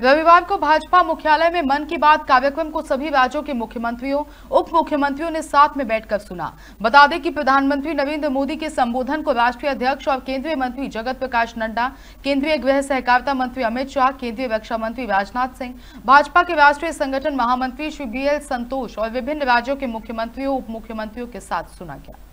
रविवार को भाजपा मुख्यालय में मन की बात कार्यक्रम को सभी राज्यों के मुख्यमंत्रियों उप मुख्यमंत्रियों ने साथ में बैठकर सुना बता दें कि प्रधानमंत्री नरेंद्र मोदी के संबोधन को राष्ट्रीय अध्यक्ष और केंद्रीय मंत्री जगत प्रकाश नड्डा केंद्रीय गृह सहकारिता मंत्री अमित शाह केंद्रीय रक्षा मंत्री राजनाथ सिंह भाजपा के राष्ट्रीय संगठन महामंत्री श्री बी संतोष और विभिन्न राज्यों के मुख्यमंत्रियों उप मुख्यमंत्रियों के साथ सुना गया